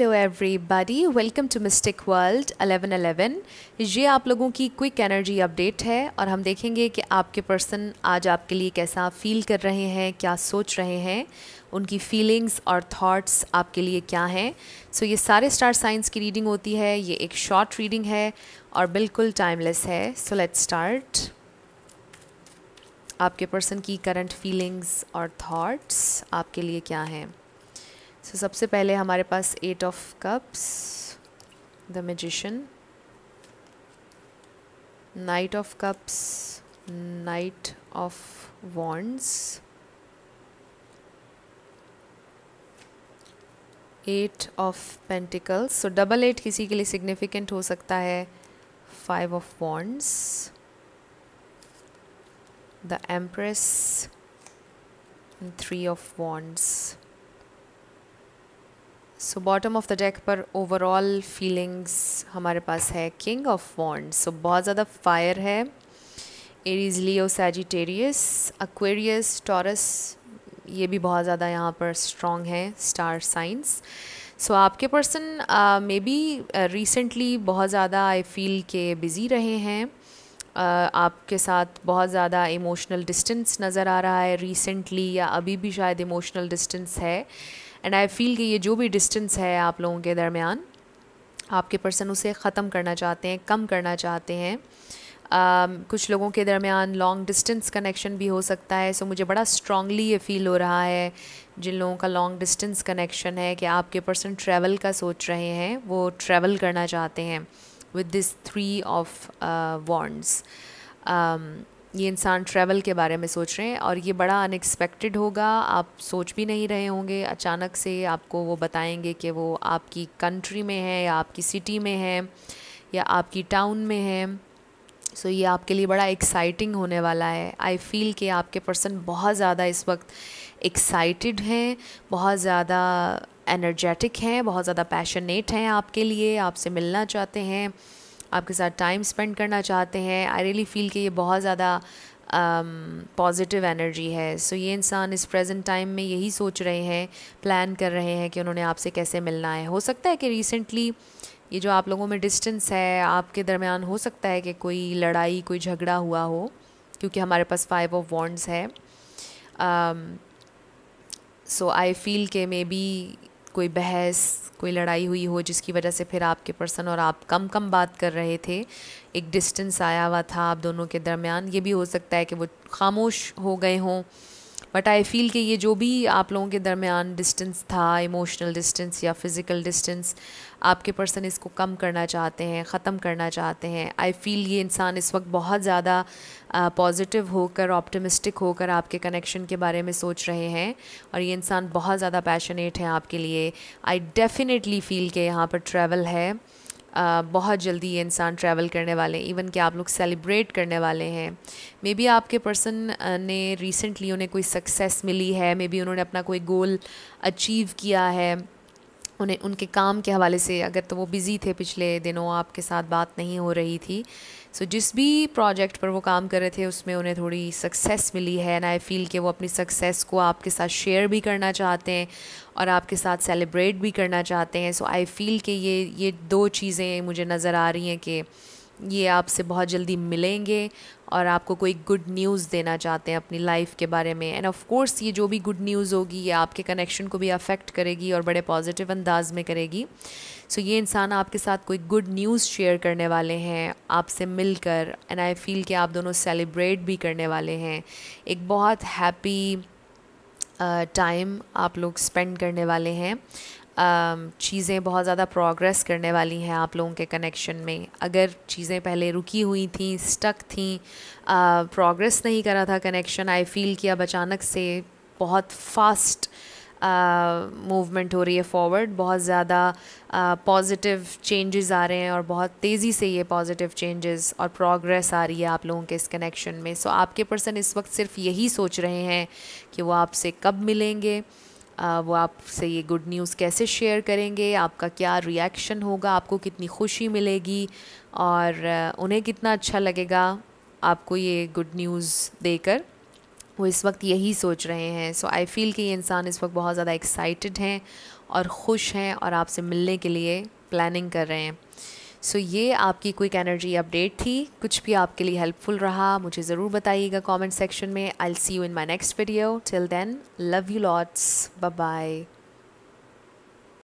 hello everybody welcome to mystic world 1111 ये आप लोगों की क्विक एनर्जी अपडेट है और हम देखेंगे कि आपके पर्सन आज आपके लिए कैसा फील कर रहे हैं क्या सोच रहे हैं उनकी फीलिंग्स और थॉट्स आपके लिए क्या हैं सो so, ये सारे स्टार साइंस की रीडिंग होती है ये एक शॉर्ट रीडिंग है और बिल्कुल टाइमलेस है सो लेट स्टार्ट आपके पर्सन की करंट फीलिंग्स और थाट्स आपके लिए क्या हैं सो so, सबसे पहले हमारे पास eight of cups the magician knight of cups knight of wands eight of pentacles so double eight किसी के लिए सिग्निफिकेंट हो सकता है five of wands the empress three of wands so bottom of the deck पर overall feelings हमारे पास है किंग ऑफ वॉन्ड सो बहुत ज़्यादा फायर है Aries Leo Sagittarius Aquarius Taurus ये भी बहुत ज़्यादा यहाँ पर स्ट्रॉन्ग है स्टार साइंस सो आपके पर्सन मे बी रिसेंटली बहुत ज़्यादा आई फील के बिज़ी रहे हैं uh, आपके साथ बहुत ज़्यादा इमोशनल डिस्टेंस नज़र आ रहा है रिसेंटली या अभी भी शायद इमोशनल डिस्टेंस है एंड आई फील कि ये जो भी डिस्टेंस है आप लोगों के दरमियान आपके पर्सन उसे ख़त्म करना चाहते हैं कम करना चाहते हैं Uh, कुछ लोगों के दरमियान लॉन्ग डिस्टेंस कनेक्शन भी हो सकता है सो so, मुझे बड़ा स्ट्रांगली ये फील हो रहा है जिन लोगों का लॉन्ग डिस्टेंस कनेक्शन है कि आपके पर्सन ट्रैवल का सोच रहे हैं वो ट्रैवल करना चाहते हैं with this three of wands ये इंसान ट्रैवल के बारे में सोच रहे हैं और ये बड़ा अनएक्सपेक्टेड होगा आप सोच भी नहीं रहे होंगे अचानक से आपको वो बताएंगे कि वो आपकी कंट्री में है या आपकी सिटी में है या आपकी टाउन में है सो so, ये आपके लिए बड़ा एक्साइटिंग होने वाला है आई फील कि आपके पर्सन बहुत ज़्यादा इस वक्त एक्साइटेड हैं बहुत ज़्यादा एनर्जेटिक हैं बहुत ज़्यादा पैशनेट हैं आपके लिए आपसे मिलना चाहते हैं आपके साथ टाइम स्पेंड करना चाहते हैं आई रियली फील कि ये बहुत ज़्यादा पॉजिटिव um, एनर्जी है सो so, ये इंसान इस प्रेजेंट टाइम में यही सोच रहे हैं प्लान कर रहे हैं कि उन्होंने आपसे कैसे मिलना है हो सकता है कि रिसेंटली ये जो आप लोगों में डिस्टेंस है आपके दरमियान हो सकता है कि कोई लड़ाई कोई झगड़ा हुआ हो क्योंकि हमारे पास फाइव ऑफ वॉन्ड्स है सो आई फील के मे बी कोई बहस कोई लड़ाई हुई हो जिसकी वजह से फिर आपके पर्सन और आप कम कम बात कर रहे थे एक डिस्टेंस आया हुआ था आप दोनों के दरमियान ये भी हो सकता है कि वो खामोश हो गए हों बट आई फील कि ये जो भी आप लोगों के दरमियान डिस्टेंस था इमोशनल डिस्टेंस या फिज़िकल डिस्टेंस आपके पर्सन इसको कम करना चाहते हैं ख़त्म करना चाहते हैं आई फील ये इंसान इस वक्त बहुत ज़्यादा पॉजिटिव होकर ऑप्टिमिस्टिक होकर आपके कनेक्शन के बारे में सोच रहे हैं और ये इंसान बहुत ज़्यादा पैशनेट है आपके लिए आई डेफ़िनेटली फील के यहाँ पर ट्रैवल है बहुत जल्दी ये इंसान ट्रैवल करने वाले हैं इवन कि आप लोग सेलिब्रेट करने वाले हैं मे बी आपके पर्सन ने रिसेंटली उन्हें कोई सक्सेस मिली है मे बी उन्होंने अपना कोई गोल अचीव किया है उन्हें उनके काम के हवाले से अगर तो वो बिज़ी थे पिछले दिनों आपके साथ बात नहीं हो रही थी सो जिस भी प्रोजेक्ट पर वो काम कर रहे थे उसमें उन्हें थोड़ी सक्सेस मिली है एंड आई फील कि वो अपनी सक्सेस को आपके साथ शेयर भी करना चाहते हैं और आपके साथ सेलिब्रेट भी करना चाहते हैं सो आई फील कि ये ये दो चीज़ें मुझे नज़र आ रही हैं कि ये आपसे बहुत जल्दी मिलेंगे और आपको कोई गुड न्यूज़ देना चाहते हैं अपनी लाइफ के बारे में एंड ऑफ कोर्स ये जो भी गुड न्यूज़ होगी ये आपके कनेक्शन को भी अफेक्ट करेगी और बड़े पॉजिटिव अंदाज में करेगी सो so, ये इंसान आपके साथ कोई गुड न्यूज़ शेयर करने वाले हैं आपसे मिलकर एंड आई फील कि आप दोनों सेलिब्रेट भी करने वाले हैं एक बहुत हैप्पी टाइम uh, आप लोग स्पेंड करने वाले हैं Um, चीज़ें बहुत ज़्यादा प्रोग्रेस करने वाली हैं आप लोगों के कनेक्शन में अगर चीज़ें पहले रुकी हुई थी स्टक थी प्रोग्रेस नहीं करा था कनेक्शन आई फील कि अब अचानक से बहुत फास्ट मूवमेंट uh, हो रही है फॉरवर्ड बहुत ज़्यादा पॉजिटिव uh, चेंजेस आ रहे हैं और बहुत तेज़ी से ये पॉजिटिव चेंजेस और प्रोग्रेस आ रही है आप लोगों के इस कनेक्शन में सो so, आपके पर्सन इस वक्त सिर्फ यही सोच रहे हैं कि वो आपसे कब मिलेंगे वो आपसे ये गुड न्यूज़ कैसे शेयर करेंगे आपका क्या रिएक्शन होगा आपको कितनी खुशी मिलेगी और उन्हें कितना अच्छा लगेगा आपको ये गुड न्यूज़ देकर वो इस वक्त यही सोच रहे हैं सो आई फील कि ये इंसान इस वक्त बहुत ज़्यादा एक्साइटेड हैं और ख़ुश हैं और आपसे मिलने के लिए प्लानिंग कर रहे हैं सो so, ये आपकी क्विक एनर्जी अपडेट थी कुछ भी आपके लिए हेल्पफुल रहा मुझे ज़रूर बताइएगा कमेंट सेक्शन में I see you in my next video till then love you lots bye bye